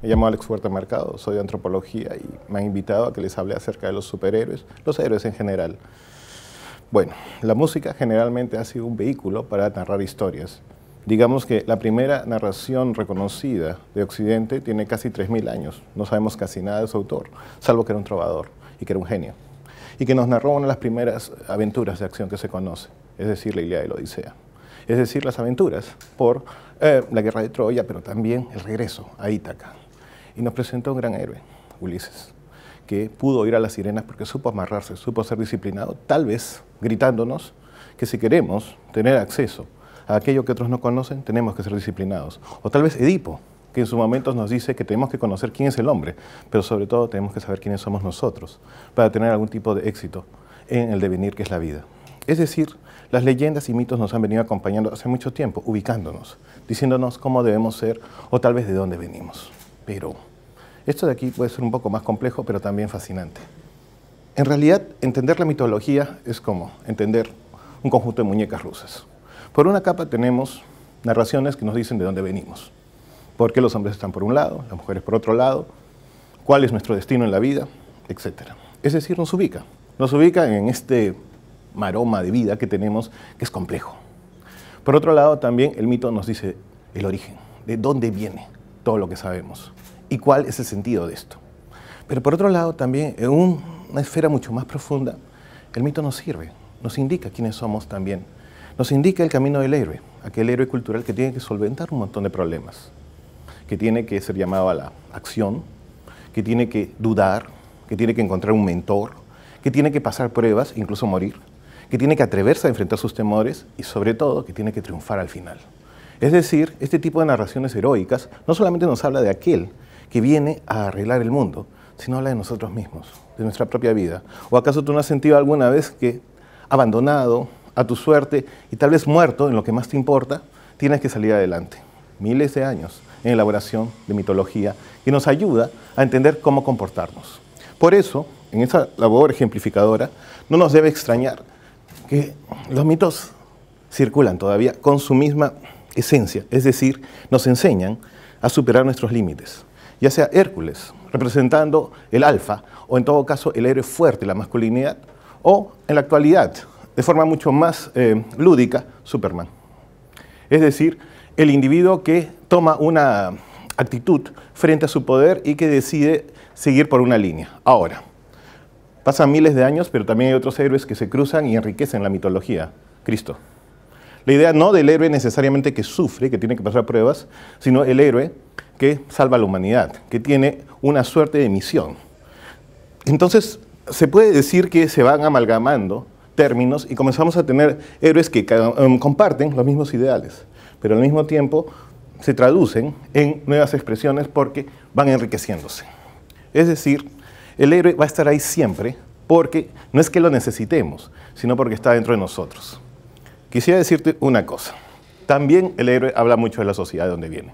Me llamo Alex Huerta Mercado, soy de antropología y me han invitado a que les hable acerca de los superhéroes, los héroes en general. Bueno, la música generalmente ha sido un vehículo para narrar historias. Digamos que la primera narración reconocida de Occidente tiene casi 3.000 años. No sabemos casi nada de su autor, salvo que era un trovador y que era un genio. Y que nos narró una de las primeras aventuras de acción que se conoce, es decir, la Ilíada y la Odisea es decir, las aventuras por eh, la guerra de Troya, pero también el regreso a Ítaca, y nos presenta un gran héroe, Ulises, que pudo ir a las sirenas porque supo amarrarse, supo ser disciplinado, tal vez gritándonos que si queremos tener acceso a aquello que otros no conocen, tenemos que ser disciplinados. O tal vez Edipo, que en su momento nos dice que tenemos que conocer quién es el hombre, pero sobre todo tenemos que saber quiénes somos nosotros para tener algún tipo de éxito en el devenir que es la vida. Es decir, las leyendas y mitos nos han venido acompañando hace mucho tiempo, ubicándonos, diciéndonos cómo debemos ser o tal vez de dónde venimos. Pero esto de aquí puede ser un poco más complejo, pero también fascinante. En realidad, entender la mitología es como entender un conjunto de muñecas rusas. Por una capa tenemos narraciones que nos dicen de dónde venimos, por qué los hombres están por un lado, las mujeres por otro lado, cuál es nuestro destino en la vida, etcétera. Es decir, nos ubica, nos ubica en este maroma de vida que tenemos que es complejo. Por otro lado, también el mito nos dice el origen, de dónde viene todo lo que sabemos y cuál es el sentido de esto. Pero por otro lado, también en una esfera mucho más profunda, el mito nos sirve, nos indica quiénes somos también, nos indica el camino del héroe, aquel héroe cultural que tiene que solventar un montón de problemas, que tiene que ser llamado a la acción, que tiene que dudar, que tiene que encontrar un mentor, que tiene que pasar pruebas, incluso morir, que tiene que atreverse a enfrentar sus temores y sobre todo que tiene que triunfar al final. Es decir, este tipo de narraciones heroicas no solamente nos habla de aquel que viene a arreglar el mundo, sino habla de nosotros mismos, de nuestra propia vida. ¿O acaso tú no has sentido alguna vez que, abandonado a tu suerte y tal vez muerto en lo que más te importa, tienes que salir adelante? Miles de años en elaboración de mitología que nos ayuda a entender cómo comportarnos. Por eso, en esa labor ejemplificadora, no nos debe extrañar que los mitos circulan todavía con su misma esencia, es decir, nos enseñan a superar nuestros límites, ya sea Hércules, representando el alfa, o en todo caso el héroe fuerte, la masculinidad, o en la actualidad, de forma mucho más eh, lúdica, Superman. Es decir, el individuo que toma una actitud frente a su poder y que decide seguir por una línea. Ahora, pasan miles de años, pero también hay otros héroes que se cruzan y enriquecen la mitología. Cristo. La idea no del héroe necesariamente que sufre, que tiene que pasar pruebas, sino el héroe que salva a la humanidad, que tiene una suerte de misión. Entonces, se puede decir que se van amalgamando términos y comenzamos a tener héroes que em, comparten los mismos ideales, pero al mismo tiempo se traducen en nuevas expresiones porque van enriqueciéndose. Es decir, el héroe va a estar ahí siempre porque no es que lo necesitemos, sino porque está dentro de nosotros. Quisiera decirte una cosa. También el héroe habla mucho de la sociedad de donde viene.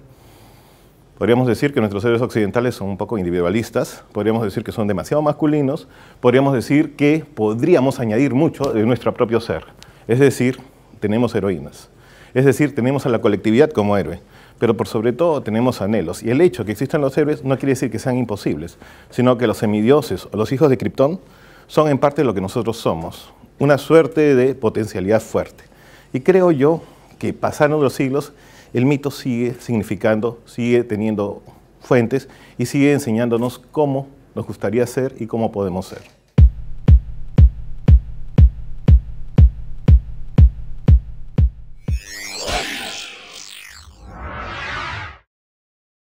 Podríamos decir que nuestros héroes occidentales son un poco individualistas, podríamos decir que son demasiado masculinos, podríamos decir que podríamos añadir mucho de nuestro propio ser. Es decir, tenemos heroínas. Es decir, tenemos a la colectividad como héroe, pero por sobre todo tenemos anhelos. Y el hecho de que existan los héroes no quiere decir que sean imposibles, sino que los semidioses o los hijos de Krypton son en parte lo que nosotros somos, una suerte de potencialidad fuerte. Y creo yo que pasaron los siglos el mito sigue significando, sigue teniendo fuentes y sigue enseñándonos cómo nos gustaría ser y cómo podemos ser.